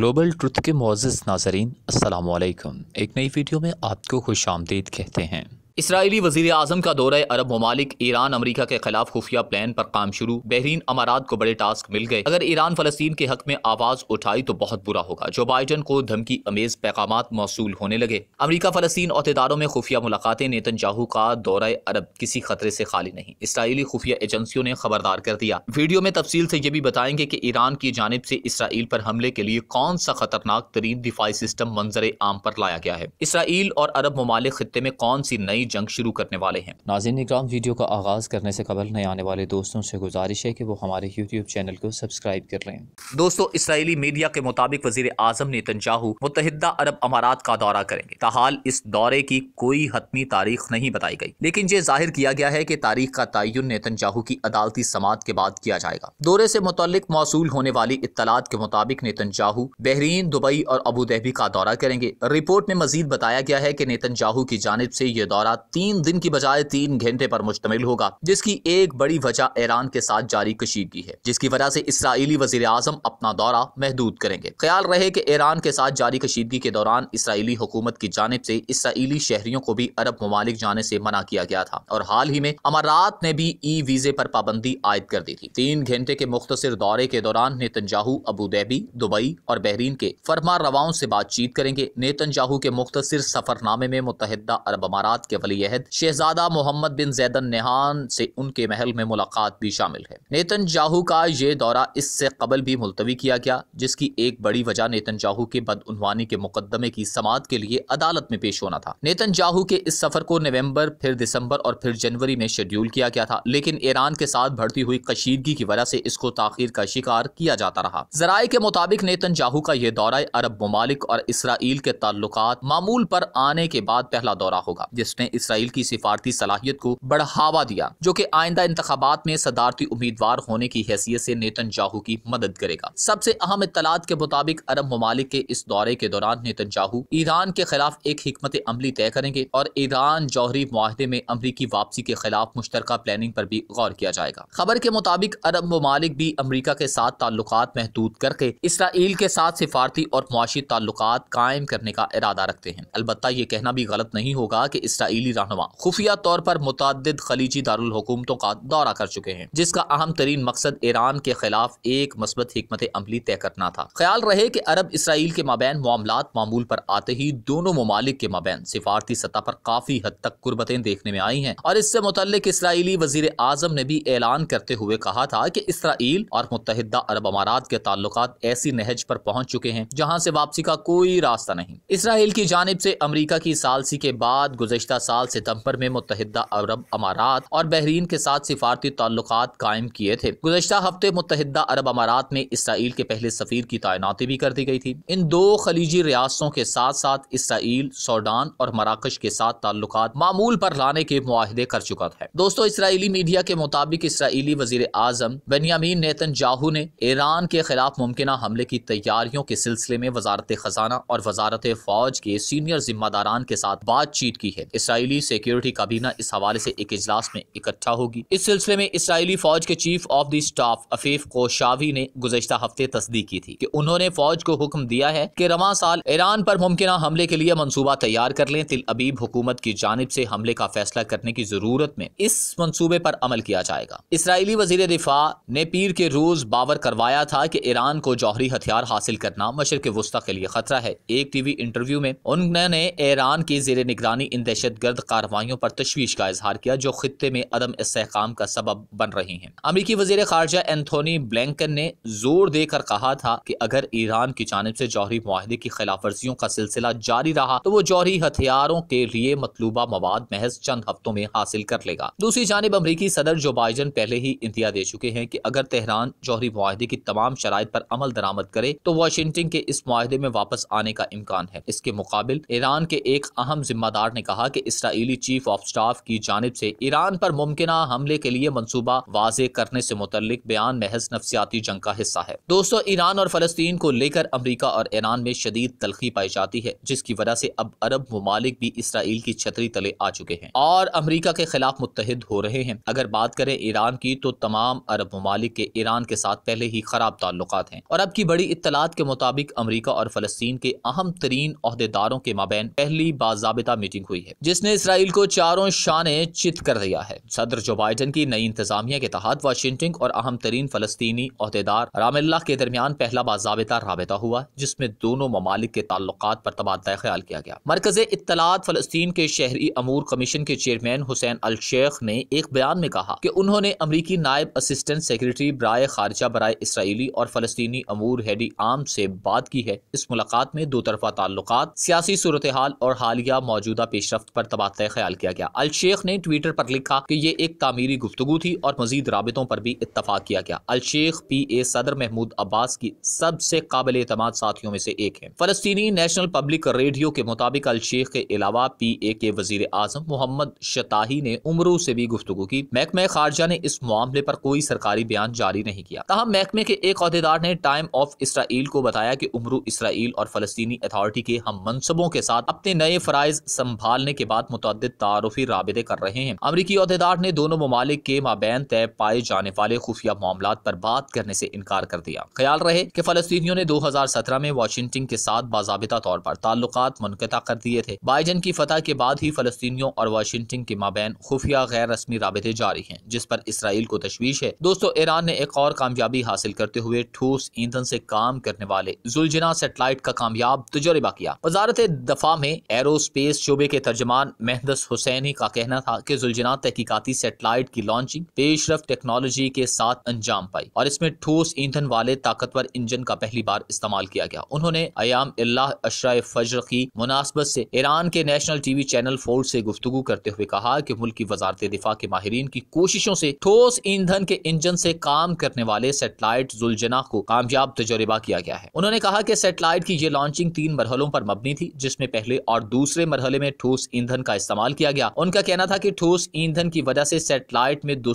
global truth के Moz नाजरीन असलकम एक नई वीडियो में आपको खुश आमदीद कहते हैं इसराइली वजीर अजम का दौरा अरब ममालिक ईरान अमरीका के खिलाफ खुफिया प्लान पर काम शुरू बहरीन अमारात को बड़े टास्क मिल गए अगर ईरान फलस्तीन के हक में आवाज उठाई तो बहुत बुरा होगा जो बाइडन को धमकी अमेज पैगाम मौसू होने लगे अमरीका फलस्तीन अहदेदारों में खुफिया मुलाकातें नेतन जाहू का दौरा अरब किसी खतरे से खाली नहीं इसराइली खुफिया एजेंसियों ने खबरदार कर दिया वीडियो में तफसील से ये भी बताएंगे की ईरान की जानब से इसराइल पर हमले के लिए कौन सा खतरनाक तरीन दिफाई सिस्टम मंजर आम पर लाया गया है इसराइल और अरब ममालिक खत्े में कौन सी नई जंग शुरू करने वाले हैं नाजिन इक्राम वीडियो का आगाज़ करने से कबल नए आने वाले दोस्तों से गुजारिश है कि वो हमारे यूट्यूब चैनल को सब्सक्राइब कर लें दोस्तों इसराइली मीडिया के मुताबिक वजीर आजम नेतनजाहू मुतहदा अरब अमारात का दौरा करेंगे तहाल इस दौरे की कोई हतमी तारीख नहीं बताई गई लेकिन ये जाहिर किया गया है कि तारीख का तयन नेतनजाहू की अदालती समात के बाद किया जाएगा दौरे से मुतल मौसू होने वाली इतलात के मुताबिक नेतनजाहू बहरीन दुबई और अबू धाबी का दौरा करेंगे रिपोर्ट में मजीद बताया गया है कि नेतनजाहू की जानब से यह दौरा तीन दिन की बजाय तीन घंटे पर मुश्तमिल होगा जिसकी एक बड़ी वजह ईरान के साथ जारी कशीदगी है जिसकी वजह से इसराइली वजीर आजम अपना दौरा महदूद करेंगे ख्याल रहे की ईरान के साथ जारी कशीदगी के दौरान इसराइली हुकूमत की जानब से इसराइली शहरियों को भी अरब ममालिक जाने से मना किया गया था और हाल ही में अमारात ने भी ई वीजे पर पाबंदी आयद कर दी थी तीन घंटे के मुख्तर दौरे के दौरान नेतनजाहू अबूधेबी दुबई और बहरीन के फरमा रवाओं से बातचीत करेंगे नेतनजाहू के मुख्तर सफरनामे में मुतहदा अरब अमारात के वली अहद शहजादा मोहम्मद बिन जैदन नेहान से उनके महल में मुलाकात भी शामिल है नेतन जाहू का ये दौरा इससे कबल भी मुलतवी किया गया जिसकी एक बड़ी वजह नेतन जाहू के बदउनवानी के मुकदमे की समात के लिए अदालत में पेश होना था नेतन जाहू के इस सफर को नवम्बर फिर दिसंबर और फिर जनवरी में शेड्यूल किया गया था लेकिन ईरान के साथ बढ़ती हुई कशीदगी की वजह से इसको ताखिर का शिकार किया जाता रहा जराये के मुताबिक नेतन जाहू का यह दौरा अरब ममालिक और इसराइल के ताल्लुक मामूल पर आने के बाद पहला दौरा होगा जिसने इसराइल की सिफारती सलाहियत को बढ़ावा दिया जो की आइंदा इंतबात में सदारती उम्मीदवार होने की हैसियत से नेतन जाहू की मदद करेगा सबसे अहम इतलात के मुताबिक अरब ममालिक के इस दौरे के दौरान नेतन जाहू ईरान के खिलाफ एक हमत अमली तय करेंगे और ईरान जौहरी माहदे में अमरीकी वापसी के खिलाफ मुश्तर प्लानिंग पर भी गौर किया जाएगा खबर के मुताबिक अरब ममालिक भी अमरीका के साथ ताल्लुक महदूद करके इसराइल के साथ सिफारती और मुआशी ताल्लुक कायम करने का इरादा रखते हैं अलबत् ये कहना भी गलत नहीं होगा की इसराइल इजरायली रहनुमा खुफिया तौर पर मुतद खलीजी दारकूमतों का दौरा कर चुके हैं जिसका अहम तरीन मकसद ईरान के खिलाफ एक मस्बत हमत अमली तय करना था ख्याल रहे की अरब इसराइल के मबैन मामला मामूल पर आते ही दोनों ममालिक के मबैन सिफारती सतह पर काफी हद तक कुर्बतें देखने में आई है और इससे मुतल इसराइली वजीर आजम ने भी ऐलान करते हुए कहा था की इसराइल और मुतहदा अरब अमारात के ताल्लुक ऐसी नहज पर पहुंच चुके हैं जहां से वापसी का कोई रास्ता नहीं इसराइल की जानब से अमरीका की सालसी के बाद गुजशत साल सितंबर में मुतहदा अरब अमारात और बहरीन के साथ सिफारती ताल्लुक कायम किए थे गुजशत हफ्ते मुतहदा अरब अमारात में इसराइल के पहले सफीर की तैनाती भी कर दी गई थी इन दो खलीजी रियासतों के साथ साथ इसराइल सोडान और मराकश के साथ ताल्लुक मामूल पर लाने के माहदे कर चुका था दोस्तों इसराइली मीडिया के मुताबिक इसराइली वजीर आजम बनियामीन नेतन जाहू ने ईरान के खिलाफ मुमकिन हमले की तैयारियों के सिलसिले में वजारत खजाना और वजारत फौज के सीनियर जिम्मेदारान के साथ बातचीत की है इसराइल इसराइली सिक्योरिटी काबीना इस हवाले से एक इजलास में इकट्ठा होगी इस सिलसिले में इसराइली फौज के चीफ ऑफ द स्टाफ अफीफ शावी ने गुजशत हफ्ते तस्दीक की थी कि उन्होंने फौज को हुक्म दिया है कि रवा साल ईरान पर मुमकिन हमले के लिए मनसूबा तैयार कर लें तिल अबीब हुकूमत की जानब से हमले का फैसला करने की जरूरत में इस मनसूबे पर अमल किया जाएगा इसराइली वजीर दिफा ने पीर के रोज बावर करवाया था कि ईरान को जौहरी हथियार हासिल करना मशर के वस्ती के लिए खतरा है एक टीवी इंटरव्यू में उन्होंने ईरान की जेर निगरानी इन दहशत गर्द कार्रवाइयों पर तशवीश का इजहार किया जो खत्े में अदम इसकाम का सबब बन रहे हैं अमरीकी वजीर खारजा एंथोनी ब्लैंकन ने जोर देकर कहा था की अगर ईरान की जानब ऐसी जौहरी माहदे की खिलाफ वर्जियों का सिलसिला जारी रहा तो वो जौहरी हथियारों के लिए मतलूबा मवाद महज चंद हफ्तों में हासिल कर लेगा दूसरी जानब अमरीकी सदर जो बाइडन पहले ही इंतिया दे चुके हैं की अगर तेहरान जौहरी माहदे की तमाम शराइ पर अमल दरामद करे तो वाशिंगटन के इस माहदे में वापस आने का इम्कान है इसके मुकाबल ईरान के एक अहम जिम्मेदार ने कहा की इस इसराइली चीफ ऑफ स्टाफ की जानब से ईरान पर मुमकिन हमले के लिए मनसूबा वाजे करने से मुतल बयान महज नफसियाती जंग का हिस्सा है दोस्तों ईरान और फलस्तीन को लेकर अमरीका और ईरान में शदीद तलखी पाई जाती है जिसकी वजह से अब अरब ममालिक भी इसराइल की छतरी तले आ चुके हैं और अमरीका के खिलाफ मुतहद हो रहे हैं अगर बात करें ईरान की तो तमाम अरब ममालिक के ईरान के साथ पहले ही खराब ताल्लुक हैं और अब की बड़ी इतलात के मुताबिक अमरीका और फलस्तीन के अहम तरीन अहदेदारों के माबेन पहली बाबा मीटिंग हुई है जिसने ने इसराइल को चारों शाने चित कर दिया है सदर जो बाइडन की नई इंतजामिया के तहत वाशिंगटन और अहम तरीन फलस्तनी अहदेदार रामिल्ला के दरमियान पहला बाबा रबता हुआ जिसमें दोनों ममालिक के ताल्लुक पर तबादला ख्याल किया गया मरकज इतलात फलस्तीन के शहरी अमूर कमीशन के चेयरमैन हुसैन अल शेख ने एक बयान में कहा कि उन्होंने अमरीकी नायब असिस्टेंट सेक्रेटरी ब्राय खारजा बरए इसराइली और फलस्तनी अमूर हेडी आम से बात की है इस मुलाकात में दो तरफा ताल्लुक सियासी सूरत हाल और हालिया मौजूदा पेशरफ पर तबादला ख्याल किया गया अल शेख ने ट्विटर पर लिखा कि ये एक तामीरी गुफ्तु थी और मजीद रबतों पर भी इतफाक किया गया अल शेख पी ए सदर महमूद अब्बास की सबसे काबिल एतमाद साथियों में से एक है फलस्तनी नेशनल पब्लिक रेडियो के मुताबिक अल शेख के अलावा पी ए के वजीर आजम मोहम्मद शताही ने उमरू से भी गुफ्तु की महकमे खारजा ने इस मामले पर कोई सरकारी बयान जारी नहीं किया तहम महकमे के एक अहदेदार ने टाइम ऑफ इसराइल को बताया कि उमरू इसराइल और फलस्तनी अथॉरिटी के हम मनसबों के साथ अपने नए फरज संभालने के बाद साथ मुतद तारफी रबते कर रहे हैं अमरीकी अहदेदार ने दोनों ममालिक के माबैन तय पाए जाने वाले खुफिया मामला पर बात करने से इनकार कर दिया ख्याल रहे की फलस्तियों ने दो हजार सत्रह में वाशिंगटन के साथ बाबा तौर पर ताल्लुक मुनता कर दिए थे बाइजन की फतह के बाद ही फलस्तियों और वाशिंगटन के माबैन खुफिया गैर रस्मी रबते जारी हैं जिस पर इसराइल को तशवीश है दोस्तों ईरान ने एक और कामयाबी हासिल करते हुए ठोस ईंधन से काम करने वाले जुलझना सेटेलाइट का कामयाब तजर्बा किया वजारत दफा में एरोस्पेस शोबे के तर्जमान मेहदस हुसैनी का कहना था कि जुलझना तहकीकती सेटेलाइट की लॉन्चिंग पेशरफ टेक्नोलॉजी के साथ अंजाम पाई और इसमें ठोस ईंधन वाले ताकतवर इंजन का पहली बार इस्तेमाल किया गया उन्होंने अयाम अल्लाह अशरा फजर की मुनासबत से ईरान के नेशनल टीवी चैनल फोर्ड से गुफ्तु करते हुए कहा कि मुल्क की वजारत दिफा के माहरीन की कोशिशों से ठोस ईंधन के इंजन से काम करने वाले सेटेलाइट जुलझना को कामयाब तजर्बा किया गया है उन्होंने कहा कि सेटेलाइट की ये लॉन्चिंग तीन मरहलों पर मबनी थी जिसमें पहले और दूसरे मरहले में ठोस ईंधन ईंधन का इस्तेमाल किया गया उनका कहना था की ठोस ईंधन की वजह ऐसी सेटेलाइट में दो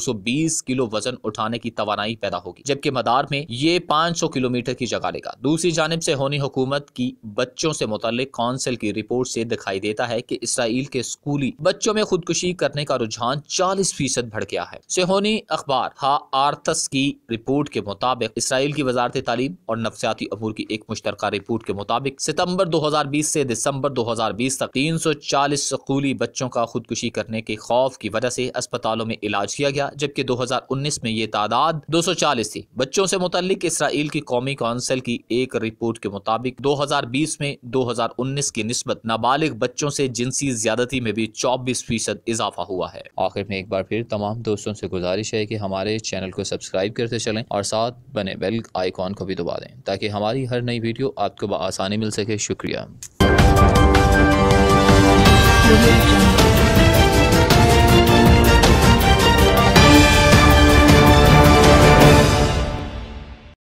किलो वजन उठाने की तो पैदा होगी जबकि मदार में ये पाँच किलोमीटर की जगह लेगा दूसरी जानब ऐसी होनी हुकूमत की बच्चों ऐसी मुतल काउंसिल की रिपोर्ट ऐसी दिखाई देता है की इसराइल के स्कूली बच्चों में खुदकुशी करने का रुझान चालीस फीसद बढ़ गया है सेहोनी अखबार हा आर्थस की रिपोर्ट के मुताबिक इसराइल की वजारत तालीम और नफसियाती अमूर की एक मुश्तर रिपोर्ट के मुताबिक सितम्बर दो हजार बीस से दिसम्बर दो हजार बीस तक तीन सौ चालीस स्कूली बच्चों का खुदकुशी करने के खौफ की वजह से अस्पतालों में इलाज किया गया जबकि 2019 में ये तादाद 240 थी बच्चों से मुतलिक इसराइल की कौमी कौंसिल की एक रिपोर्ट के मुताबिक 2020 में 2019 की नस्बत नाबालिग बच्चों से जिनसी ज्यादती में भी चौबीस फीसद इजाफा हुआ है आखिर में एक बार फिर तमाम दोस्तों से गुजारिश है की हमारे चैनल को सब्सक्राइब करते चले और साथ बने बेल आईकॉन को भी दबा दें ताकि हमारी हर नई वीडियो आपको आसानी मिल सके शुक्रिया Absolute